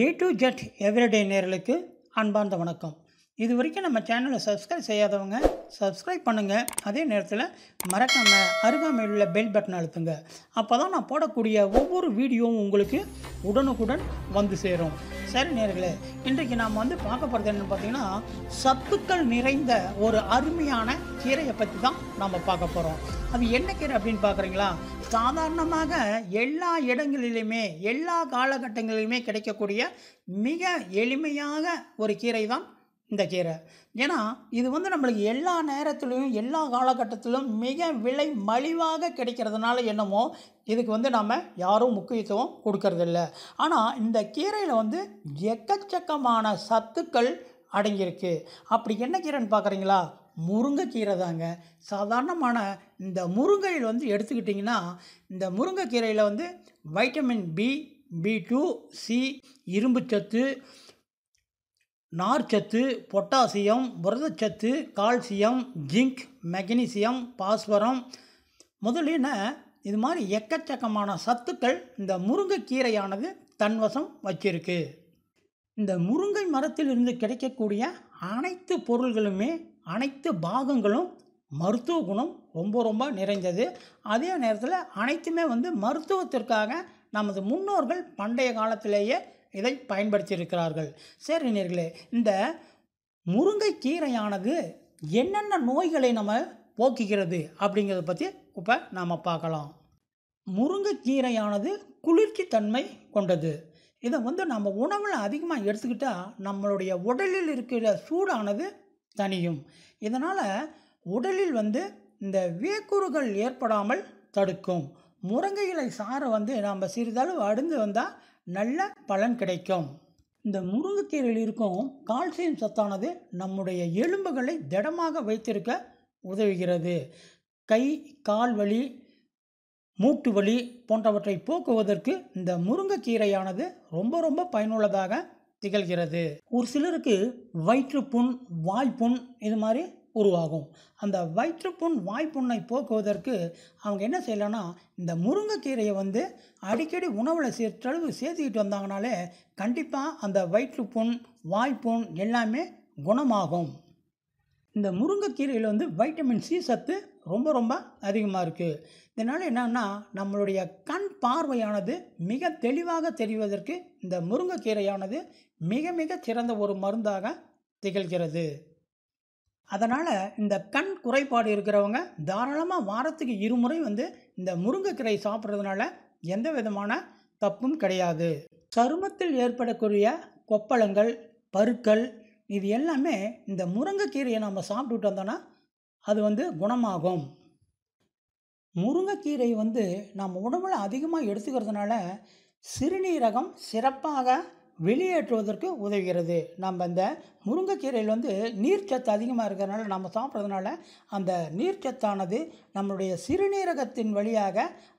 A to Z everyday நேர்களுக்கு அன்பார்ந்த வணக்கம் இது வரைக்கும் நம்ம சேனலை சப்ஸ்கிரைப் செய்யாதவங்க சப்ஸ்கிரைப் பண்ணுங்கள் அதே நேரத்தில் மறக்காமல் அருகாமையில் உள்ள பெல் பட்டன் அழுத்துங்க அப்போ தான் நான் போடக்கூடிய ஒவ்வொரு வீடியோவும் உங்களுக்கு உடனுக்குடன் வந்து சேரும் சரி நேர்களே இன்றைக்கு நாம் வந்து பார்க்க போகிறது என்னென்னு பார்த்தீங்கன்னா சத்துக்கள் நிறைந்த ஒரு அருமையான கீரையை பற்றி தான் நாம் பார்க்க போகிறோம் அது என்ன கீரை அப்படின்னு பார்க்குறீங்களா சாதாரணமாக எல்லா இடங்களிலுமே எல்லா காலகட்டங்களிலுமே கிடைக்கக்கூடிய மிக எளிமையாக ஒரு கீரை தான் இந்த கீரை ஏன்னா இது வந்து நம்மளுக்கு எல்லா நேரத்துலையும் எல்லா காலகட்டத்திலும் மிக விலை மலிவாக கிடைக்கிறதுனால என்னமோ இதுக்கு வந்து நாம் யாரும் முக்கியத்துவம் கொடுக்கறதில்ல ஆனால் இந்த கீரையில் வந்து எக்கச்சக்கமான சத்துக்கள் அடங்கியிருக்கு அப்படி என்ன கீரைன்னு பார்க்குறீங்களா முருங்கைக்கீரை தாங்க சாதாரணமான இந்த முருங்கையில் வந்து எடுத்துக்கிட்டிங்கன்னா இந்த முருங்கைக்கீரையில் வந்து vitamin B B two C இரும்பு சத்து நார்ச்சத்து பொட்டாசியம் புரதச்சத்து கால்சியம் ஜிங்க் மெக்னீசியம் பாஸ்வரம் முதலின இது மாதிரி எக்கச்சக்கமான சத்துக்கள் இந்த முருங்கைக்கீரையானது தன்வசம் வச்சிருக்கு இந்த முருங்கை மரத்திலிருந்து கிடைக்கக்கூடிய அனைத்து பொருள்களுமே அனைத்து பாகங்களும் மருத்துவ குணம் ரொம்ப ரொம்ப நிறைந்தது அதே நேரத்தில் அனைத்துமே வந்து மருத்துவத்திற்காக நமது முன்னோர்கள் பண்டைய காலத்திலேயே இதை பயன்படுத்தியிருக்கிறார்கள் சரி நேர்களே இந்த முருங்கைக்கீரையானது என்னென்ன நோய்களை நம்ம போக்குகிறது அப்படிங்கிறத பற்றி இப்போ நாம் பார்க்கலாம் முருங்கைக்கீரையானது குளிர்ச்சி தன்மை கொண்டது இதை வந்து நம்ம உணவில் அதிகமாக எடுத்துக்கிட்டால் நம்மளுடைய உடலில் இருக்கிற சூடானது தனியும் இதனால் உடலில் வந்து இந்த வேக்குறுகள் ஏற்படாமல் தடுக்கும் முருங்கை இலை சாறை வந்து நாம் சிறிதளவு அடுந்து வந்தால் நல்ல பலன் கிடைக்கும் இந்த முருங்கைக்கீரையில் இருக்கும் கால்சியம் சத்தானது நம்முடைய எலும்புகளை திடமாக வைத்திருக்க உதவுகிறது கை கால் வலி மூட்டு வலி போன்றவற்றை போக்குவதற்கு இந்த முருங்கைக்கீரையானது ரொம்ப ரொம்ப பயனுள்ளதாக திகழ்கிறது ஒரு சிலருக்கு வயிற்றுப்புண் வாய்ப்புண் இது மாதிரி உருவாகும் அந்த வயிற்றுப்புண் வாய்ப்புண்ணை போக்குவதற்கு அவங்க என்ன செய்யலான்னா இந்த முருங்கைக்கீரையை வந்து அடிக்கடி உணவில் சேர்த்தளவு சேர்த்துக்கிட்டு வந்தாங்கனாலே கண்டிப்பாக அந்த வயிற்றுப்புண் வாய்ப்புண் எல்லாமே குணமாகும் இந்த முருங்கைக்கீரையில் வந்து வைட்டமின் சி சத்து ரொம்ப ரொம்ப அதிகமாக இருக்குது இதனால் என்னென்னா நம்மளுடைய கண் பார்வையானது மிக தெளிவாக தெரிவதற்கு இந்த முருங்கைக்கீரையானது மிக மிக சிறந்த ஒரு மருந்தாக திகழ்கிறது அதனால் இந்த கண் குறைபாடு இருக்கிறவங்க தாராளமாக வாரத்துக்கு இருமுறை வந்து இந்த முருங்கைக்கீரை சாப்பிட்றதுனால எந்த விதமான தப்பும் கிடையாது சருமத்தில் ஏற்படக்கூடிய கொப்பளங்கள் பருக்கள் இது எல்லாமே இந்த முருங்கைக்கீரையை நம்ம சாப்பிட்டுட்டு வந்தோன்னா அது வந்து குணமாகும் முருங்கைக்கீரை வந்து நம்ம உடம்புல அதிகமாக எடுத்துக்கிறதுனால சிறுநீரகம் சிறப்பாக வெளியேற்றுவதற்கு உதவுகிறது நம்ம இந்த முருங்கைக்கீரையில் வந்து நீர்ச்சத்து அதிகமாக இருக்கிறதுனால நம்ம சாப்பிட்றதுனால அந்த நீர்ச்சத்தானது நம்மளுடைய சிறுநீரகத்தின் வழியாக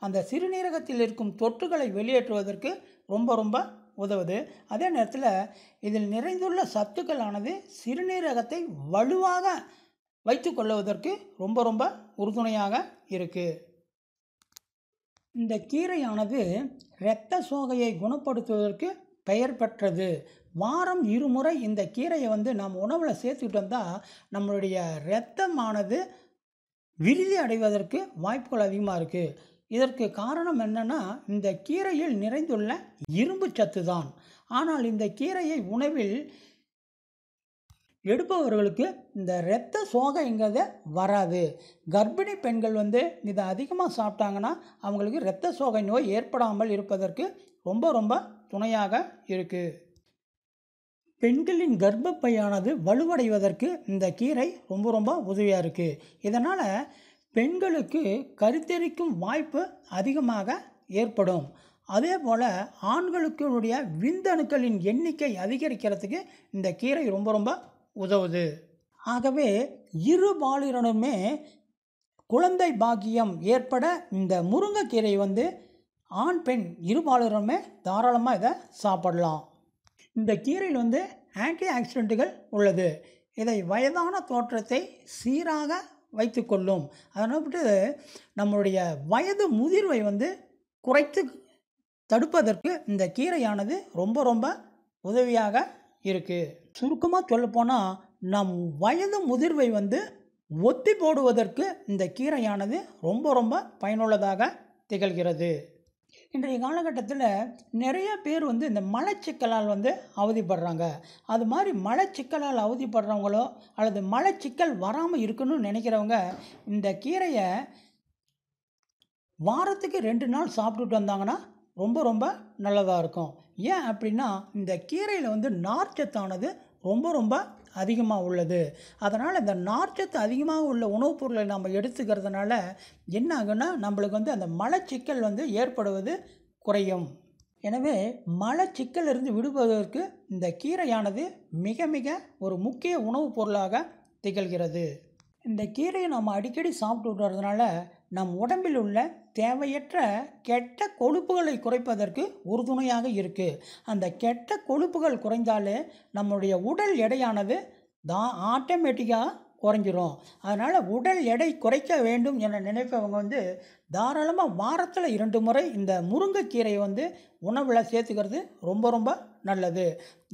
அந்த சிறுநீரகத்தில் இருக்கும் தொற்றுகளை வெளியேற்றுவதற்கு ரொம்ப ரொம்ப உதவுது அதே நேரத்தில் இதில் நிறைந்துள்ள சத்துக்களானது சிறுநீரகத்தை வலுவாக வைத்து கொள்வதற்கு ரொம்ப ரொம்ப உறுதுணையாக இருக்குது இந்த கீரையானது இரத்த சோகையை குணப்படுத்துவதற்கு பெயர் பெற்றது வாரம் இருமுறை இந்த கீரையை வந்து நாம் உணவில் சேர்த்துக்கிட்டு வந்தால் நம்மளுடைய இரத்தமானது விருதி அடைவதற்கு வாய்ப்புகள் அதிகமாக இருக்குது இதற்கு காரணம் என்னென்னா இந்த கீரையில் நிறைந்துள்ள இரும்பு சத்து தான் ஆனால் இந்த கீரையை உணவில் எடுப்பவர்களுக்கு இந்த இரத்த சோகைங்கிறத வராது கர்ப்பிணி பெண்கள் வந்து இதை அதிகமாக சாப்பிட்டாங்கன்னா அவங்களுக்கு இரத்த சோகை நோய் ஏற்படாமல் இருப்பதற்கு ரொம்ப ரொம்ப துணையாக இருக்குது பெண்களின் கர்ப்பப்பையானது வலுவடைவதற்கு இந்த கீரை ரொம்ப ரொம்ப உதவியாக இருக்குது இதனால் பெண்களுக்கு கருத்தரிக்கும் வாய்ப்பு அதிகமாக ஏற்படும் அதே போல் ஆண்களுக்குடைய விந்தணுக்களின் எண்ணிக்கை அதிகரிக்கிறதுக்கு இந்த கீரை ரொம்ப ரொம்ப உதவுது ஆகவே இரு பாலினருமே குழந்தை பாக்கியம் ஏற்பட இந்த முருங்கைக்கீரை வந்து ஆண் பெண் இருபாலருமே தாராளமாக இதை சாப்பிடலாம் இந்த கீரையில் வந்து ஆன்டி ஆக்சிடென்ட்டுகள் உள்ளது இதை வயதான தோற்றத்தை சீராக வைத்துக்கொள்ளும் அதனால் நம்மளுடைய வயது முதிர்வை வந்து குறைத்து தடுப்பதற்கு இந்த கீரையானது ரொம்ப ரொம்ப உதவியாக இருக்குது சுருக்கமாக சொல்லப்போனால் நம் வயது முதிர்வை வந்து ஒத்தி போடுவதற்கு இந்த கீரையானது ரொம்ப ரொம்ப பயனுள்ளதாக திகழ்கிறது இன்றைய காலகட்டத்தில் நிறைய பேர் வந்து இந்த மலச்சிக்கலால் வந்து அவதிப்படுறாங்க அது மாதிரி மலச்சிக்கலால் அவதிப்படுறவங்களோ அல்லது மலச்சிக்கல் வராமல் இருக்கணும்னு நினைக்கிறவங்க இந்த கீரையை வாரத்துக்கு ரெண்டு நாள் சாப்பிட்டுட்டு வந்தாங்கன்னா ரொம்ப ரொம்ப நல்லதாக இருக்கும் ஏன் அப்படின்னா இந்த கீரையில் வந்து நார்ச்சத்தானது ரொம்ப ரொம்ப அதிகமாக உள்ளது அதனால் இந்த நார்ச்சத்து அதிகமாக உள்ள உணவுப் பொருளை நம்ம எடுத்துக்கிறதுனால என்ன ஆகுன்னா நம்மளுக்கு வந்து அந்த மலச்சிக்கல் வந்து ஏற்படுவது குறையும் எனவே மலச்சிக்கலிருந்து விடுபடுவதற்கு இந்த கீரையானது மிக மிக ஒரு முக்கிய உணவுப் பொருளாக திகழ்கிறது இந்த கீரையை நாம் அடிக்கடி சாப்பிட்டு விடுறதுனால நம் உடம்பில் உள்ள தேவையற்ற கெட்ட கொழுப்புகளை குறைப்பதற்கு உறுதுணையாக இருக்குது அந்த கெட்ட கொழுப்புகள் குறைந்தாலே நம்முடைய உடல் எடையானது தான் ஆட்டோமேட்டிக்காக குறைஞ்சிரும் அதனால் உடல் எடை குறைக்க வேண்டும் என நினைப்பவங்க வந்து தாராளமாக வாரத்தில் இரண்டு முறை இந்த முருங்கைக்கீரையை வந்து உணவில் சேர்த்துக்கிறது ரொம்ப ரொம்ப நல்லது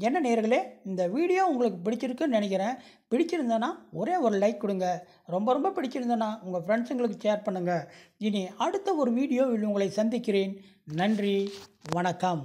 என்ன நேர்களே இந்த வீடியோ உங்களுக்கு பிடிச்சிருக்குன்னு நினைக்கிறேன் பிடிச்சிருந்தேன்னா ஒரே ஒரு லைக் கொடுங்க ரொம்ப ரொம்ப பிடிச்சிருந்தேன்னா உங்கள் ஃப்ரெண்ட்ஸுங்களுக்கு ஷேர் பண்ணுங்கள் இனி அடுத்த ஒரு வீடியோவில் உங்களை சந்திக்கிறேன் நன்றி வணக்கம்